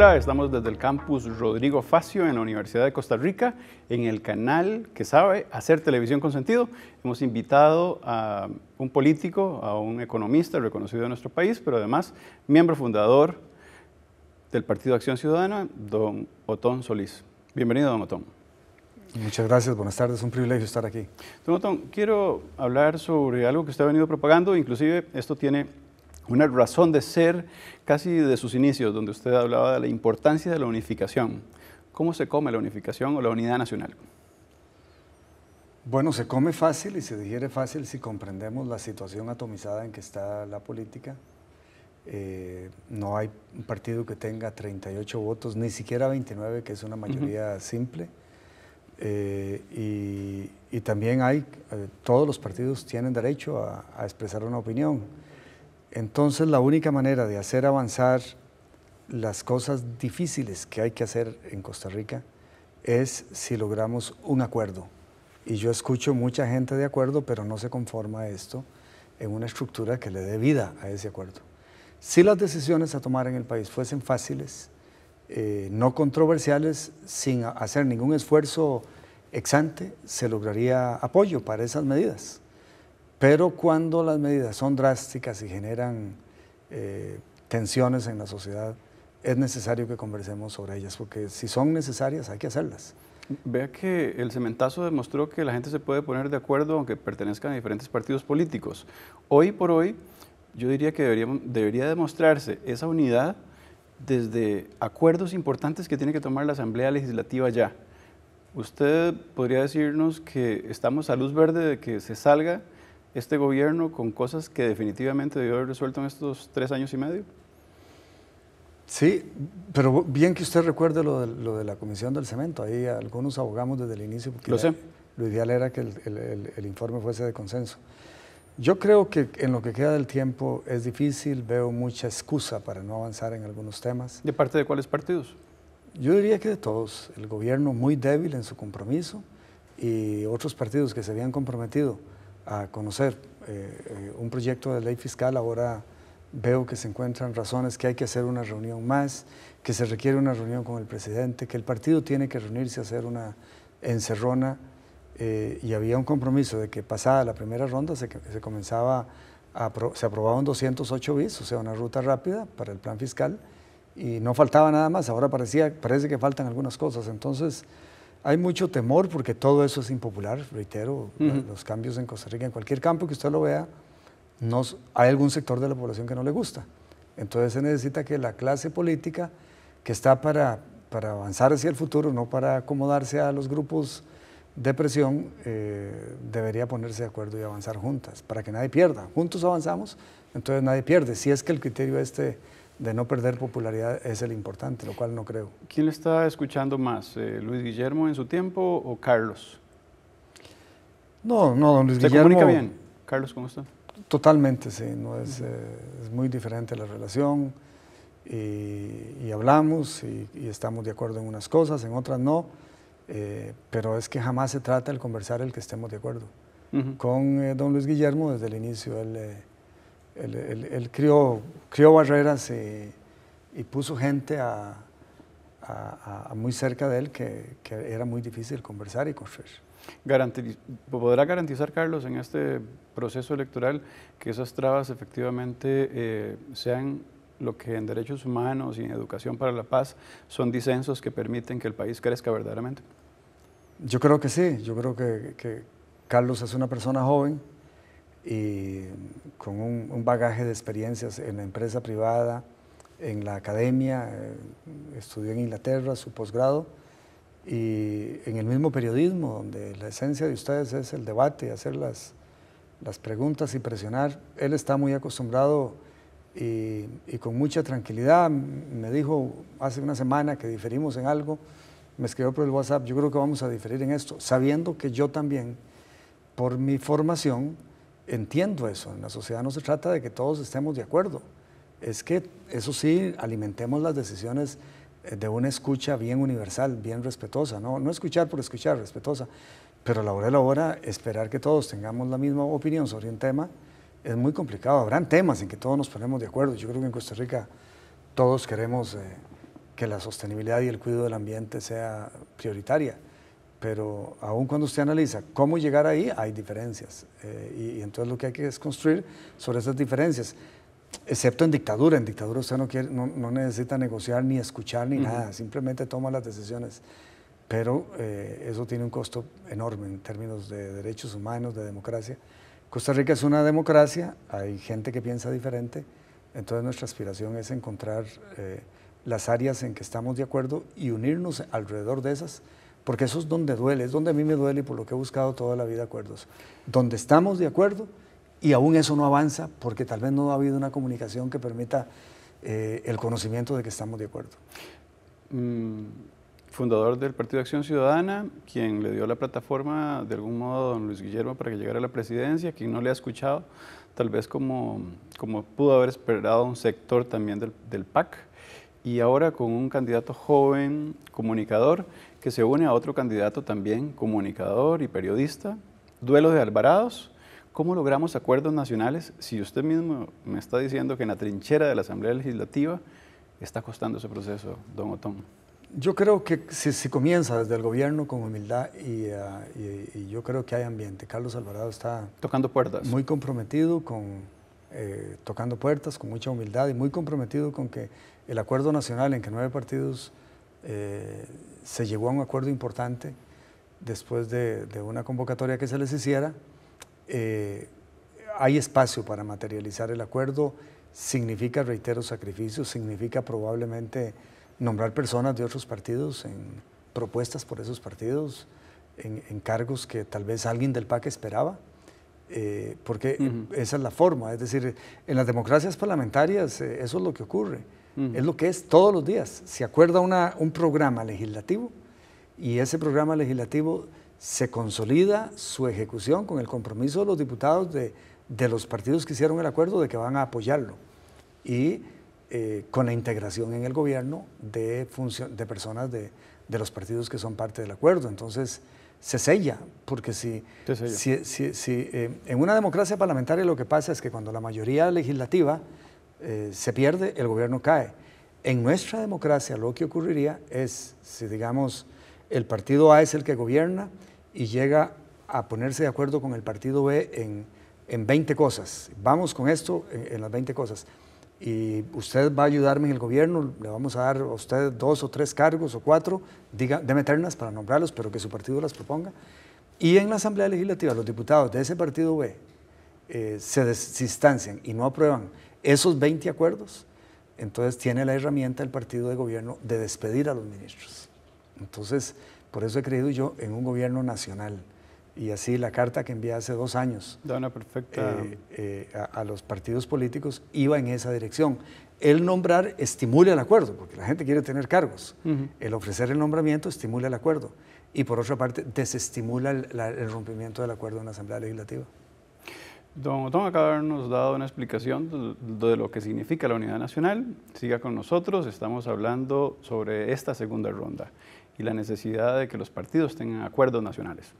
estamos desde el campus Rodrigo Facio en la Universidad de Costa Rica, en el canal que sabe hacer televisión con sentido. Hemos invitado a un político, a un economista reconocido en nuestro país, pero además miembro fundador del Partido Acción Ciudadana, don Otón Solís. Bienvenido, don Otón. Muchas gracias, buenas tardes, es un privilegio estar aquí. Don Otón, quiero hablar sobre algo que usted ha venido propagando, inclusive esto tiene una razón de ser casi de sus inicios, donde usted hablaba de la importancia de la unificación. ¿Cómo se come la unificación o la unidad nacional? Bueno, se come fácil y se digiere fácil si comprendemos la situación atomizada en que está la política. Eh, no hay un partido que tenga 38 votos, ni siquiera 29, que es una mayoría simple. Eh, y, también hay, eh, todos los partidos tienen derecho a expresar una opinión entonces la única manera de hacer avanzar las cosas difíciles que hay que hacer en Costa Rica es si logramos un acuerdo. Y yo escucho mucha gente de acuerdo, pero no se conforma esto en una estructura que le dé vida a ese acuerdo. Si las decisiones a tomar en el país fuesen fáciles, eh, no controversiales, sin hacer ningún esfuerzo exante, se lograría apoyo para esas medidas. Pero cuando las medidas son drásticas y generan eh, tensiones en la sociedad, es necesario que conversemos sobre ellas, porque si son necesarias hay que hacerlas. Vea que el cementazo demostró que la gente se puede poner de acuerdo aunque pertenezcan a diferentes partidos políticos. Hoy por hoy, yo diría que debería, debería demostrarse esa unidad desde acuerdos importantes que tiene que tomar la Asamblea Legislativa ya. Usted podría decirnos que estamos a luz verde de que se salga este gobierno con cosas que definitivamente debió haber resuelto en estos tres años y medio? Sí, pero bien que usted recuerde lo de, la Comisión del Cemento. Ahí algunos abogamos desde el inicio. Porque lo sé. lo ideal era que el, informe fuese de consenso. Yo creo que en lo que queda del tiempo es difícil, veo mucha excusa para no avanzar en algunos temas. ¿De parte de cuáles partidos? Yo diría que de todos. El gobierno muy débil en su compromiso y otros partidos que se habían comprometido a conocer eh, eh, un proyecto de ley fiscal. Ahora veo que se encuentran razones que hay que hacer una reunión más, que se requiere una reunión con el presidente, que el partido tiene que reunirse a hacer una encerrona eh, y había un compromiso de que pasada la primera ronda se, comenzaba a, se aprobaban 208 bis, o sea, una ruta rápida para el plan fiscal y no faltaba nada más. Ahora parecía, parece que faltan algunas cosas. Entonces, hay mucho temor porque todo eso es impopular, reitero, los cambios en Costa Rica, en cualquier campo que usted lo vea, hay algún sector de la población que no le gusta. Entonces se necesita que la clase política, que está para, para avanzar hacia el futuro, no para acomodarse a los grupos de presión, eh, debería ponerse de acuerdo y avanzar juntas, para que nadie pierda. Juntos avanzamos, entonces nadie pierde, si es que el criterio este de no perder popularidad es el importante, lo cual no creo. ¿Quién le está escuchando más, eh, Luis Guillermo en su tiempo o Carlos? No, no, don Luis ¿Se comunica bien? Carlos, ¿cómo está? Totalmente, sí, no es, eh, es muy diferente la relación y, hablamos y, estamos de acuerdo en unas cosas, en otras no, eh, pero es que jamás se trata el conversar el que estemos de acuerdo. Con don Luis Guillermo, desde el inicio, él él, creó crió, barreras y, puso gente muy cerca de él que, era muy difícil conversar y construir. ¿Podrá garantizar, Carlos, en este proceso electoral que esas trabas efectivamente eh, sean lo que en derechos humanos y en educación para la paz son disensos que permiten que el país crezca verdaderamente? Yo creo que sí, yo creo que Carlos es una persona joven, y con un, bagaje de experiencias en la empresa privada, en la academia, eh, estudió en Inglaterra su posgrado y en el mismo periodismo, donde la esencia de ustedes es el debate, hacer las, las preguntas y presionar. Él está muy acostumbrado y, y con mucha tranquilidad me dijo hace una semana que diferimos en algo, me escribió por el WhatsApp, yo creo que vamos a diferir en esto, sabiendo que yo también, por mi formación, entiendo eso. En la sociedad no se trata de que todos estemos de acuerdo. Es que, eso sí, alimentemos las decisiones eh, de una escucha bien universal, bien respetuosa, no, no escuchar por escuchar, respetuosa, pero a la hora de la hora esperar que todos tengamos la misma opinión sobre un tema es muy complicado. Habrán temas en que todos nos ponemos de acuerdo. Yo creo que en Costa Rica todos queremos eh, que la sostenibilidad y el cuidado del ambiente sea prioritaria pero aún cuando usted analiza cómo llegar ahí, hay diferencias. Eh, y, entonces lo que hay que es construir sobre esas diferencias, excepto en dictadura. En dictadura usted no, quiere, no, necesita negociar ni escuchar ni nada, simplemente toma las decisiones. Pero eh, eso tiene un costo enorme en términos de derechos humanos, de democracia. Costa Rica es una democracia, hay gente que piensa diferente, entonces nuestra aspiración es encontrar eh, las áreas en que estamos de acuerdo y unirnos alrededor de esas porque eso es donde duele, es donde a mí me duele y por lo que he buscado toda la vida acuerdos. Donde estamos de acuerdo y aún eso no avanza porque tal vez no ha habido una comunicación que permita eh, el conocimiento de que estamos de acuerdo. Mm, fundador del Partido de Acción Ciudadana, quien le dio la plataforma de algún modo a don Luis Guillermo para que llegara a la presidencia, quien no le ha escuchado, tal vez como, pudo haber esperado un sector también del PAC, y ahora con un candidato joven, comunicador, que se une a otro candidato también, comunicador y periodista. Duelo de Alvarados. ¿Cómo logramos acuerdos nacionales si usted mismo me está diciendo que en la trinchera de la Asamblea Legislativa está costando ese proceso, don Otón? Yo creo que si, se comienza desde el gobierno con humildad eh, y, yo creo que hay ambiente. Carlos Alvarado está... Tocando puertas. Muy comprometido con... Eh, tocando puertas con mucha humildad y muy comprometido con que el acuerdo nacional en que nueve partidos eh, se llegó a un acuerdo importante después de, una convocatoria que se les hiciera. Eh, hay espacio para materializar el acuerdo, significa, reitero, sacrificios, significa probablemente nombrar personas de otros partidos en propuestas por esos partidos, en, cargos que tal vez alguien del PAC esperaba. Eh, porque esa es la forma, es decir, en las democracias parlamentarias eso es lo que ocurre. Es lo que es todos los días. Se acuerda un programa legislativo y ese programa legislativo se consolida su ejecución con el compromiso de los diputados de, los partidos que hicieron el acuerdo de que van a apoyarlo y eh, con la integración en el gobierno de, de personas de, los partidos que son parte del acuerdo. Entonces, se sella, porque si, eh, en una democracia parlamentaria lo que pasa es que cuando la mayoría legislativa eh, se pierde, el gobierno cae. En nuestra democracia lo que ocurriría es, si digamos, el partido A es el que gobierna y llega a ponerse de acuerdo con el partido B en, en 20 cosas. Vamos con esto en, las 20 cosas. Y usted va a ayudarme en el gobierno, le vamos a dar a usted dos o tres cargos o cuatro, diga, de ternas para nombrarlos, pero que su partido las proponga. Y en la Asamblea Legislativa los diputados de ese partido B eh, se distancian y no aprueban esos 20 acuerdos, entonces tiene la herramienta el partido de gobierno de despedir a los ministros. Entonces, por eso he creído yo en un gobierno nacional. Y así la carta que envié hace dos años eh, eh, a, los partidos políticos iba en esa dirección. El nombrar estimula el acuerdo, porque la gente quiere tener cargos. El ofrecer el nombramiento estimula el acuerdo. Y por otra parte, desestimula el rompimiento del acuerdo en la Asamblea Legislativa. Don Otón acaba de habernos dado una explicación de lo que significa la unidad nacional. Siga con nosotros, estamos hablando sobre esta segunda ronda y la necesidad de que los partidos tengan acuerdos nacionales.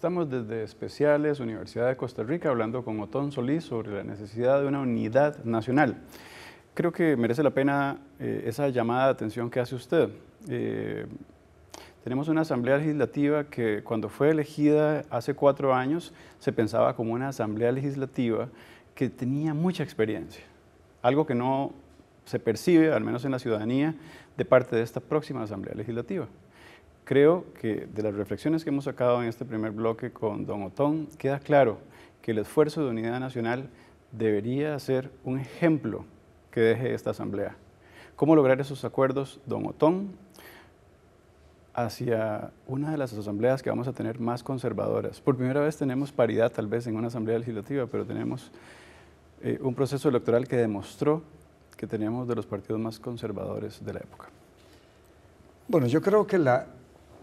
Estamos desde Especiales, Universidad de Costa Rica, hablando con Otón Solís sobre la necesidad de una unidad nacional. Creo que merece la pena eh, esa llamada de atención que hace usted. Eh, tenemos una asamblea legislativa que cuando fue elegida hace cuatro años se pensaba como una asamblea legislativa que tenía mucha experiencia, algo que no se percibe, al menos en la ciudadanía, de parte de esta próxima asamblea legislativa creo que de las reflexiones que hemos sacado en este primer bloque con don Otón, queda claro que el esfuerzo de unidad nacional debería ser un ejemplo que deje esta asamblea. ¿Cómo lograr esos acuerdos, don Otón? hacia una de las asambleas que vamos a tener más conservadoras. Por primera vez tenemos paridad tal vez en una asamblea legislativa, pero tenemos eh, un proceso electoral que demostró que teníamos de los partidos más conservadores de la época. Bueno, yo creo que la,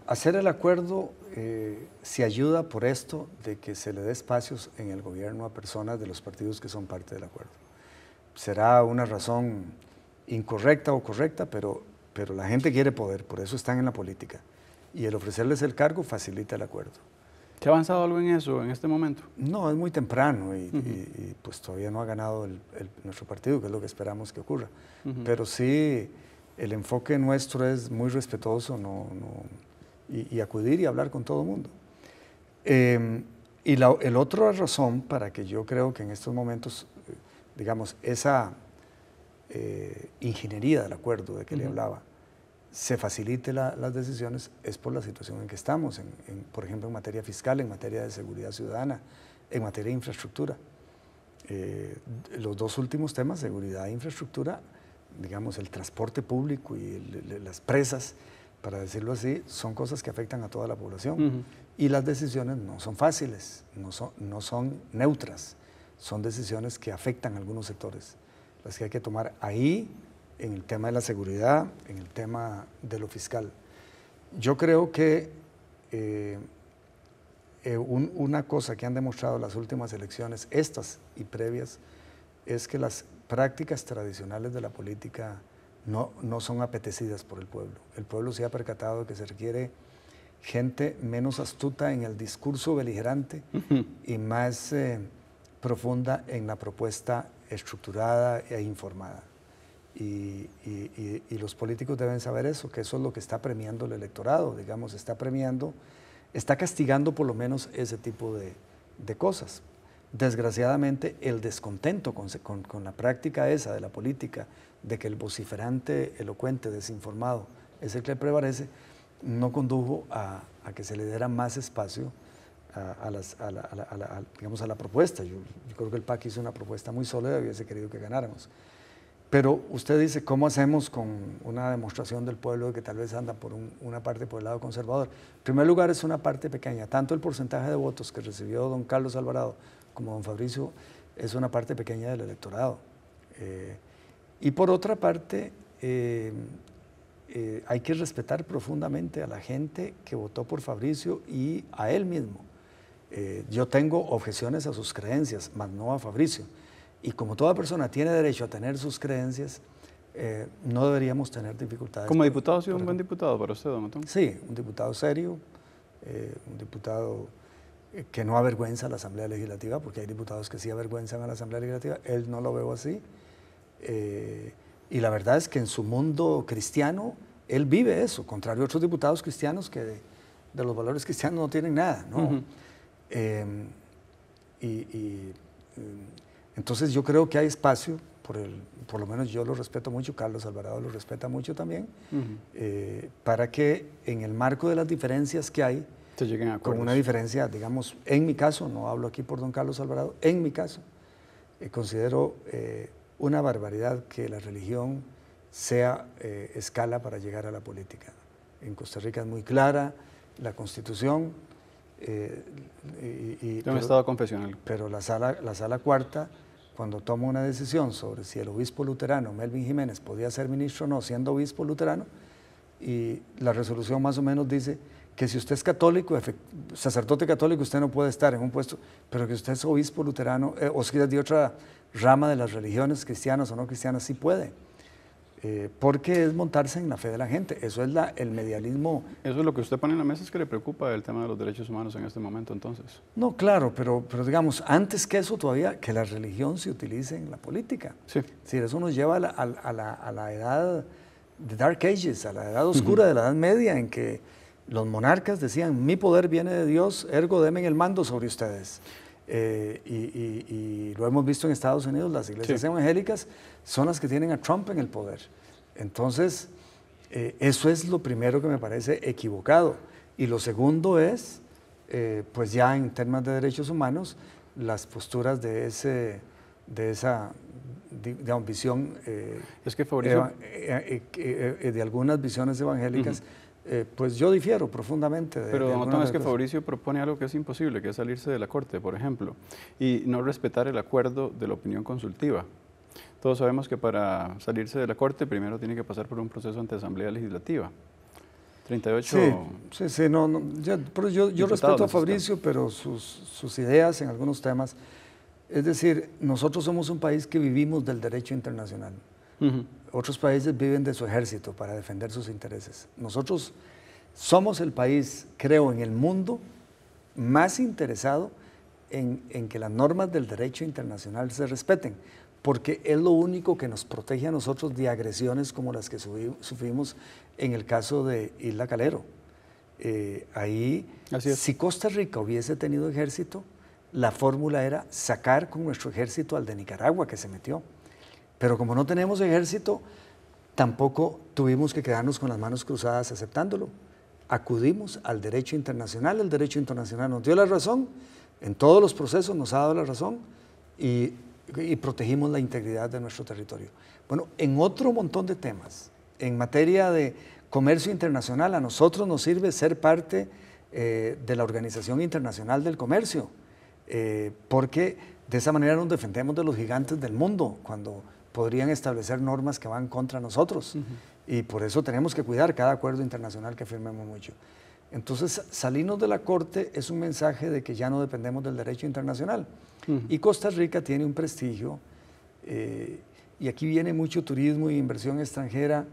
hacer el acuerdo eh, se ayuda por esto de que se le dé espacios en el gobierno a personas de los partidos que son parte del acuerdo. Será una razón incorrecta o correcta, pero, pero la gente quiere poder, por eso están en la política. Y el ofrecerles el cargo facilita el acuerdo. ¿Te ha avanzado algo en eso en este momento? No, es muy temprano y, pues todavía no ha ganado nuestro partido, que es lo que esperamos que ocurra. Pero sí, el enfoque nuestro es muy respetuoso, no, no y, acudir y hablar con todo el mundo. Em, y la el otra razón para que yo creo que en estos momentos, eh, digamos, esa eh, ingeniería del acuerdo de que le hablaba, se facilite las decisiones es por la situación en que estamos, en, por ejemplo, en materia fiscal, en materia de seguridad ciudadana, en materia de infraestructura. Eh, los dos últimos temas, seguridad e infraestructura, digamos, el transporte público y las presas, para decirlo así, son cosas que afectan a toda la población. Y las decisiones no son fáciles, no son, neutras, son decisiones que afectan a algunos sectores, las que hay que tomar ahí en el tema de la seguridad, en el tema de lo fiscal. Yo creo que eh, eh, una cosa que han demostrado las últimas elecciones, estas y previas, es que las prácticas tradicionales de la política no, son apetecidas por el pueblo. El pueblo se ha percatado de que se requiere gente menos astuta en el discurso beligerante y más eh, profunda en la propuesta estructurada e informada. Y, los políticos deben saber eso, que eso es lo que está premiando el electorado, digamos, está premiando, está castigando por lo menos ese tipo de, cosas. Desgraciadamente, el descontento con la práctica esa de la política, de que el vociferante, elocuente, desinformado es el que prevalece, no condujo a, que se le diera más espacio a, la, digamos, a la propuesta. Yo, creo que el PAC hizo una propuesta muy sólida y hubiese querido que ganáramos. Pero usted dice, ¿cómo hacemos con una demostración del pueblo que tal vez anda por una parte por el lado conservador? En primer lugar, es una parte pequeña. Tanto el porcentaje de votos que recibió don Carlos Alvarado como don Fabricio es una parte pequeña del electorado. Eh, y por otra parte, eh, eh, hay que respetar profundamente a la gente que votó por Fabricio y a él mismo. Eh, yo tengo objeciones a sus creencias, más no a Fabricio. Y como toda persona tiene derecho a tener sus creencias, no deberíamos tener dificultades. ¿Como diputado ha sido un buen diputado para usted, don Antonio Sí, un diputado serio, un diputado que no avergüenza a la Asamblea Legislativa, porque hay diputados que sí avergüenzan a la Asamblea Legislativa, él no lo veo así. Eh, y la verdad es que en su mundo cristiano, él vive eso, contrario a otros diputados cristianos que de, los valores cristianos no tienen nada, ¿no? Em, y, em, entonces yo creo que hay espacio, por, el, por lo menos yo lo respeto mucho, Carlos Alvarado lo respeta mucho también, eh, para que en el marco de las diferencias que hay, Se lleguen con una diferencia, digamos, en mi caso, no hablo aquí por don Carlos Alvarado, en mi caso, eh, considero una barbaridad que la religión sea eh, escala para llegar a la política. En Costa Rica es muy clara la constitución. Eh, y, estado confesional. Pero la sala, la sala cuarta, cuando toma una decisión sobre si el obispo luterano Melvin Jiménez podía ser ministro o no, siendo obispo luterano, y la resolución más o menos dice que si usted es católico, sacerdote católico, usted no puede estar en un puesto, pero que usted es obispo luterano eh, o si es de otra rama de las religiones, cristianas o no cristianas, sí puede. Eh, porque es montarse en la fe de la gente. Eso es el medialismo. Eso es lo que usted pone en la mesa, es que le preocupa el tema de los derechos humanos en este momento, entonces. No, claro, pero, pero digamos, antes que eso todavía, que la religión se utilice en la política. Sí. eso nos lleva a la, edad de Dark Ages, a la edad oscura de la Edad Media, en que los monarcas decían, mi poder viene de Dios, ergo demen el mando sobre ustedes. Eh, y, lo hemos visto en Estados Unidos, las iglesias evangélicas son las que tienen a Trump en el poder. Entonces, eh, eso es lo primero que me parece equivocado. Y lo segundo es, eh, pues ya en temas de derechos humanos, las posturas de, ese, de esa ambición visión... es que de algunas visiones evangélicas. Eh, pues yo difiero profundamente. Pero, de don es que Fabricio propone algo que es imposible, que es salirse de la Corte, por ejemplo, y no respetar el acuerdo de la opinión consultiva. Todos sabemos que para salirse de la Corte primero tiene que pasar por un proceso ante Asamblea Legislativa. 38. Sí, sí, no, yo, respeto a Fabricio, pero sus, ideas en algunos temas. Es decir, nosotros somos un país que vivimos del derecho internacional. Otros países viven de su ejército para defender sus intereses. Nosotros somos el país, creo, en el mundo más interesado en, que las normas del derecho internacional se respeten, porque es lo único que nos protege a nosotros de agresiones como las que sufrimos en el caso de Isla Calero. Eh, ahí, si Costa Rica hubiese tenido ejército, la fórmula era sacar con nuestro ejército al de Nicaragua que se metió. Pero como no tenemos ejército, tampoco tuvimos que quedarnos con las manos cruzadas aceptándolo. Acudimos al derecho internacional, el derecho internacional nos dio la razón, en todos los procesos nos ha dado la razón y, protegimos la integridad de nuestro territorio. Bueno, en otro montón de temas, en materia de comercio internacional, a nosotros nos sirve ser parte eh, de la Organización Internacional del Comercio, eh, porque de esa manera nos defendemos de los gigantes del mundo. Cuando podrían establecer normas que van contra nosotros. Y por eso tenemos que cuidar cada acuerdo internacional que firmemos mucho. Entonces, salirnos de la Corte es un mensaje de que ya no dependemos del derecho internacional. Y Costa Rica tiene un prestigio, eh, y aquí viene mucho turismo e inversión extranjera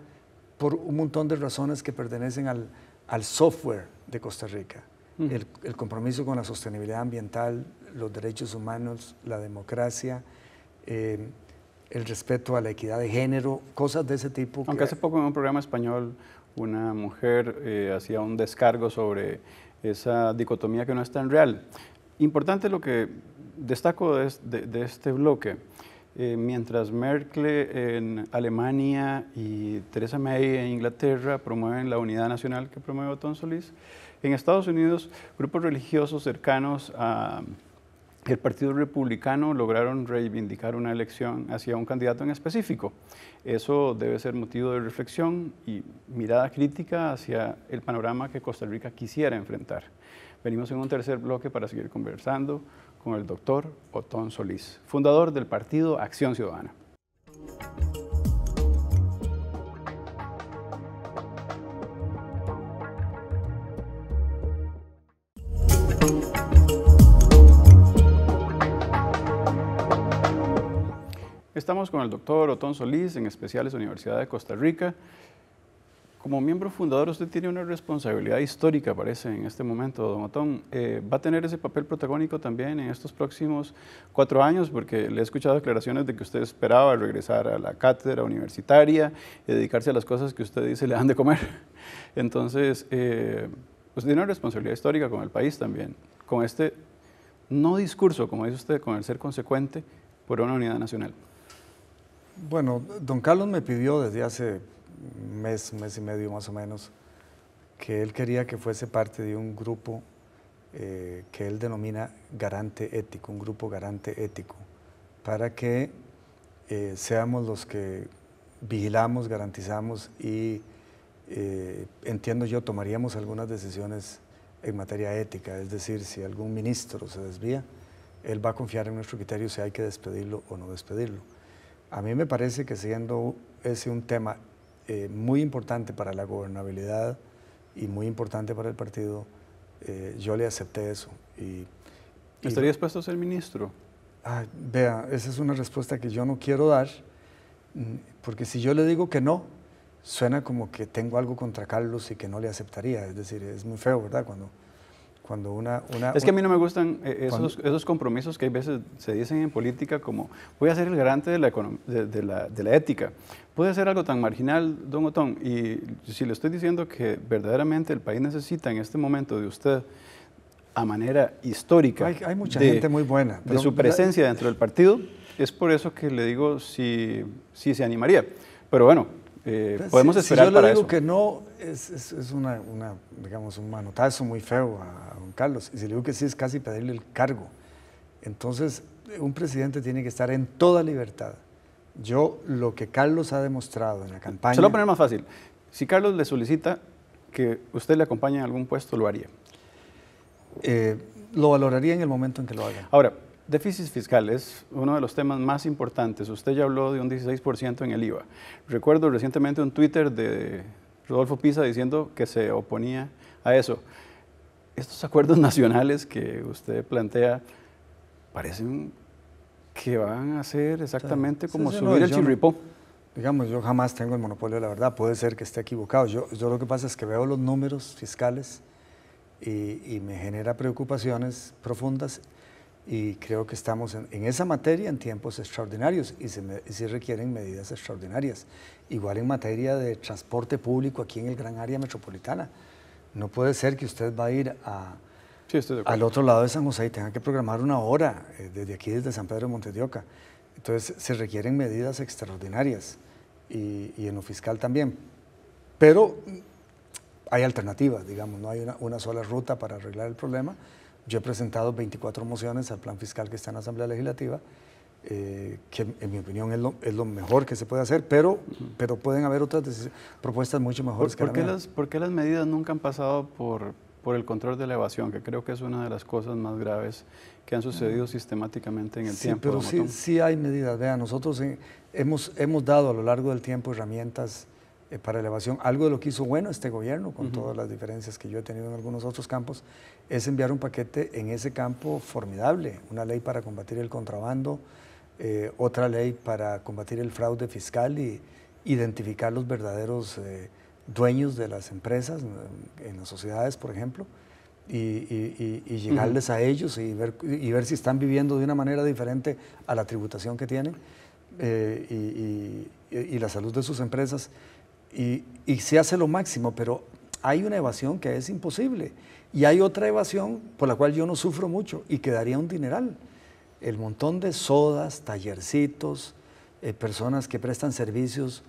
por un montón de razones que pertenecen al, al software de Costa Rica. el, compromiso con la sostenibilidad ambiental, los derechos humanos, la democracia, eh, el respeto a la equidad de género, cosas de ese tipo. Aunque hace poco en un programa español una mujer eh, hacía un descargo sobre esa dicotomía que no es tan real. Importante lo que destaco de, este bloque. Eh, mientras Merkel en Alemania y Theresa May en Inglaterra promueven la unidad nacional que promueve Otón Solís, en Estados Unidos grupos religiosos cercanos a el Partido Republicano lograron reivindicar una elección hacia un candidato en específico. Eso debe ser motivo de reflexión y mirada crítica hacia el panorama que Costa Rica quisiera enfrentar. Venimos en un tercer bloque para seguir conversando con el doctor Otón Solís, fundador del partido Acción Ciudadana. Estamos con el doctor Otón Solís, en especiales Universidad de Costa Rica. Como miembro fundador, usted tiene una responsabilidad histórica, parece, en este momento, don Otón. Eh, ¿Va a tener ese papel protagónico también en estos próximos cuatro años? Porque le he escuchado declaraciones de que usted esperaba regresar a la cátedra universitaria y dedicarse a las cosas que usted dice le dan de comer. Entonces, eh, usted pues tiene una responsabilidad histórica con el país también, con este no discurso, como dice usted, con el ser consecuente por una unidad nacional. Bueno, don Carlos me pidió desde hace mes, mes y medio más o menos, que él quería que fuese parte de un grupo eh, que él denomina garante ético, un grupo garante ético, para que eh, seamos los que vigilamos, garantizamos y, eh, entiendo yo, tomaríamos algunas decisiones en materia ética, es decir, si algún ministro se desvía, él va a confiar en nuestro criterio si hay que despedirlo o no despedirlo a mí me parece que siendo ese un tema eh, muy importante para la gobernabilidad y muy importante para el partido, eh, yo le acepté eso. Y, ¿Estaría dispuesto a ser ministro? Ah, vea, esa es una respuesta que yo no quiero dar, mm, porque si yo le digo que no, suena como que tengo algo contra Carlos y que no le aceptaría. Es decir, es muy feo, ¿verdad? Cuando es que a mí no me gustan eh, esos, compromisos que a veces se dicen en política como voy a ser el garante de la, ética. Puede ser algo tan marginal, don Otón, y si le estoy diciendo que verdaderamente el país necesita en este momento de usted a manera histórica. Hay, mucha de, gente muy buena. de su presencia dentro del partido, es por eso que le digo si, si se animaría. Pero bueno, eh, pues podemos esperar si yo le digo que no, es, una, digamos, un manotazo muy feo a, don Carlos. Y si le digo que sí, es casi pedirle el cargo. Entonces, un presidente tiene que estar en toda libertad. Yo, lo que Carlos ha demostrado en la campaña... Se lo voy a poner más fácil. Si Carlos le solicita que usted le acompañe en algún puesto, ¿lo haría? Eh, lo valoraría en el momento en que lo haga. Ahora, Déficit fiscal es uno de los temas más importantes. Usted ya habló de un 16% en el IVA. Recuerdo recientemente un Twitter de Rodolfo Pisa diciendo que se oponía a eso. Estos acuerdos nacionales que usted plantea parecen que van a ser exactamente como sí, subir el digamos, yo jamás tengo el monopolio de la verdad, puede ser que esté equivocado. Yo, yo lo que pasa es que veo los números fiscales y, y me genera preocupaciones profundas y creo que estamos en, esa materia en tiempos extraordinarios y se, requieren medidas extraordinarias. Igual en materia de transporte público aquí en el gran área metropolitana. No puede ser que usted va a ir al otro lado de San José y tenga que programar una hora eh, desde aquí, desde San Pedro de Montedioca. Entonces se requieren medidas extraordinarias y, en lo fiscal también. Pero hay alternativas, digamos, no hay una sola ruta para arreglar el problema yo he presentado 24 mociones al plan fiscal que está en la Asamblea Legislativa, eh, que en mi opinión es lo, mejor que se puede hacer, pero, pero pueden haber otras propuestas mucho mejores ¿Por, que qué las, ¿Por qué las medidas nunca han pasado por, por el control de la evasión, que creo que es una de las cosas más graves que han sucedido sistemáticamente en el tiempo? sí, pero sí hay medidas. Vean, nosotros eh, hemos, hemos dado a lo largo del tiempo herramientas eh, para elevación. Algo de lo que hizo bueno este gobierno, con todas las diferencias que yo he tenido en algunos otros campos, es enviar un paquete en ese campo formidable, una ley para combatir el contrabando, eh, otra ley para combatir el fraude fiscal y identificar los verdaderos eh, dueños de las empresas, en las sociedades, por ejemplo. Y, llegarles a ellos y ver, si están viviendo de una manera diferente a la tributación que tienen y, la salud de sus empresas y, se hace lo máximo, pero hay una evasión que es imposible y hay otra evasión por la cual yo no sufro mucho y quedaría un dineral. El montón de sodas, tallercitos, eh, personas que prestan servicios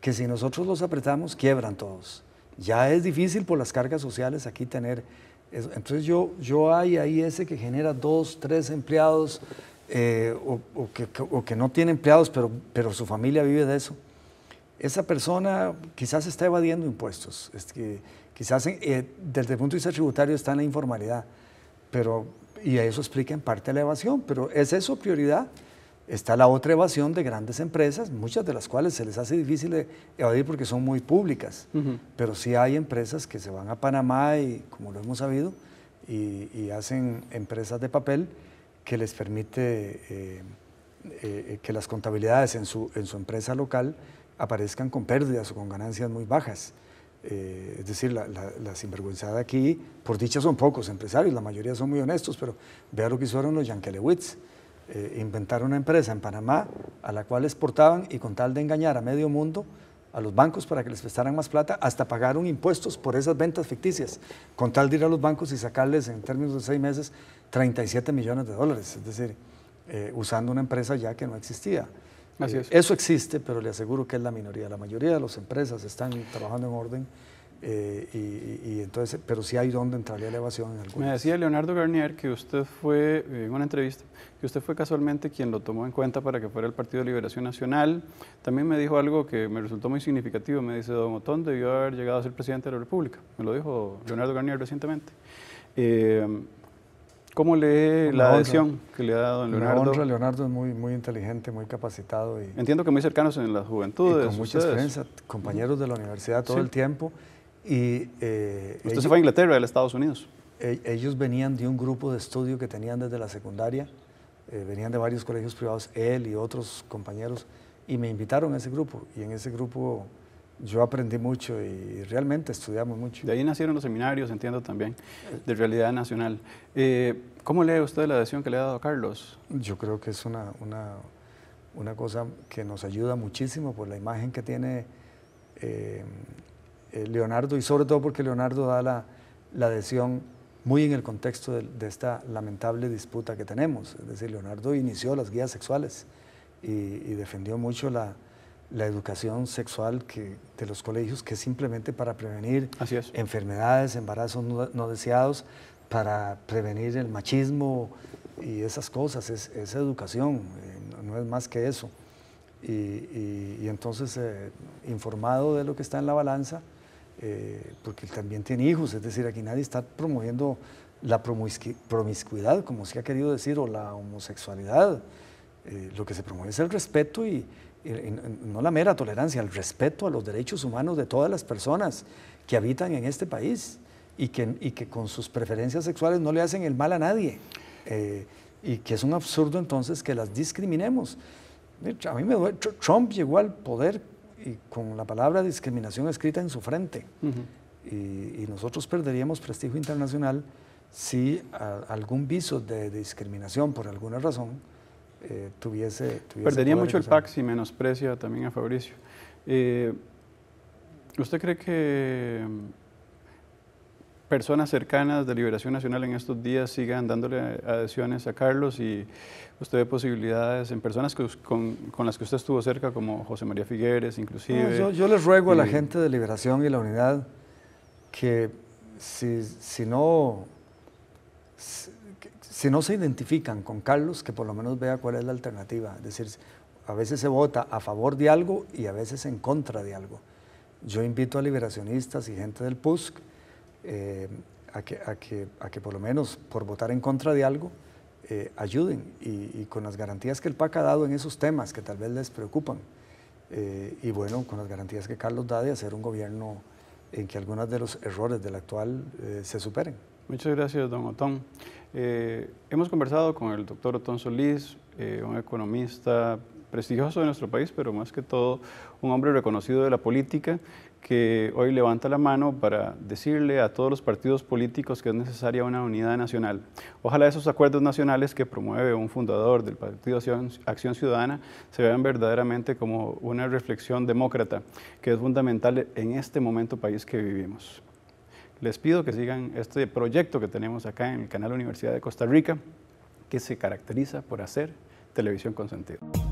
que si nosotros los apretamos quiebran todos. Ya es difícil por las cargas sociales aquí tener Entonces yo, yo hay ahí ese que genera dos, tres empleados eh, o, que, o, que, no tiene empleados, pero, pero su familia vive de eso esa persona quizás está evadiendo impuestos, es que quizás eh, desde el punto de vista tributario está en la informalidad, pero, y eso explica en parte la evasión, pero ¿es eso prioridad? Está la otra evasión de grandes empresas, muchas de las cuales se les hace difícil evadir porque son muy públicas, pero sí hay empresas que se van a Panamá y, como lo hemos sabido, y, hacen empresas de papel que les permite eh, eh, que las contabilidades en su, en su empresa local aparezcan con pérdidas o con ganancias muy bajas. Eh, es decir, la, la, sinvergüenzada aquí, por dicha son pocos empresarios, la mayoría son muy honestos, pero vea lo que hicieron los Yankelewitz. Eh, inventaron una empresa en Panamá a la cual exportaban y con tal de engañar a medio mundo, a los bancos para que les prestaran más plata, hasta pagaron impuestos por esas ventas ficticias, con tal de ir a los bancos y sacarles en términos de seis meses 37 millones de dólares, es decir, eh, usando una empresa ya que no existía. Eh, eso existe, pero le aseguro que es la minoría. La mayoría de las empresas están trabajando en orden. Eh, y, entonces, pero sí hay donde entraría la evasión en Me decía Leonardo Garnier que usted fue, eh, en una entrevista, que usted fue casualmente quien lo tomó en cuenta para que fuera el Partido de Liberación Nacional. También me dijo algo que me resultó muy significativo. Me dice, don Otón debió haber llegado a ser presidente de la República. Me lo dijo Leonardo Garnier recientemente. Eh, ¿Cómo lee la adhesión que le ha dado Leonardo? Leonardo es muy, muy inteligente, muy capacitado. Y, Entiendo que muy cercanos en la juventud Y con mucha experiencia, compañeros de la universidad todo el tiempo. Y, eh, Usted se fue a Inglaterra, a Estados Unidos. E, ellos venían de un grupo de estudio que tenían desde la secundaria, eh, venían de varios colegios privados, él y otros compañeros, y me invitaron a ese grupo. Y en ese grupo yo aprendí mucho y realmente estudiamos mucho. De ahí nacieron los seminarios, entiendo también, de realidad nacional. Eh, ¿Cómo lee usted la adhesión que le ha dado a Carlos? Yo creo que es una, una, una cosa que nos ayuda muchísimo por la imagen que tiene eh, eh, Leonardo y sobre todo porque Leonardo da la, la adhesión muy en el contexto de, esta lamentable disputa que tenemos. Es decir, Leonardo inició las guías sexuales y defendió mucho la, la educación sexual que, de los colegios, que es simplemente para prevenir enfermedades, embarazos no, deseados, para prevenir el machismo y esas cosas, es, es educación, eh, no, es más que eso. Y, entonces, eh, informado de lo que está en la balanza, eh, porque también tiene hijos, es decir, aquí nadie está promoviendo la promiscuidad, como se ha querido decir, o la homosexualidad. lo que se promueve es el respeto y, no la mera tolerancia, el respeto a los derechos humanos de todas las personas que habitan en este país y que, con sus preferencias sexuales no le hacen el mal a nadie. Eh, y que es un absurdo entonces que las discriminemos. A mí me duele. Trump llegó al poder y con la palabra discriminación escrita en su frente. y, nosotros perderíamos prestigio internacional si algún viso de discriminación por alguna razón eh, tuviese, Perdería mucho el PAC si menosprecia también a Fabricio. Eh, ¿Usted cree que mm, personas cercanas de Liberación Nacional en estos días sigan dándole adhesiones a Carlos y usted ve posibilidades en personas con, las que usted estuvo cerca, como José María Figueres, inclusive. yo, les ruego a la eh, gente de Liberación y la Unidad que si, si no, si no se identifican con Carlos, que por lo menos vea cuál es la alternativa. Es decir, a veces se vota a favor de algo y a veces en contra de algo. Yo invito a liberacionistas y gente del PUSC eh, a, que, a, que, a, que, por lo menos por votar en contra de algo eh, ayuden y, con las garantías que el PAC ha dado en esos temas que tal vez les preocupan. Eh, y bueno, con las garantías que Carlos da de hacer un gobierno en que algunos de los errores del actual se superen. Muchas gracias, don Otón. Eh, hemos conversado con el doctor Otón Solís, eh, un economista prestigioso de nuestro país, pero más que todo un hombre reconocido de la política que hoy levanta la mano para decirle a todos los partidos políticos que es necesaria una unidad nacional. Ojalá esos acuerdos nacionales que promueve un fundador del Partido Acción Ciudadana se vean verdaderamente como una reflexión demócrata, que es fundamental en este momento país que vivimos les pido que sigan este proyecto que tenemos acá en el canal Universidad de Costa Rica, que se caracteriza por hacer televisión con sentido.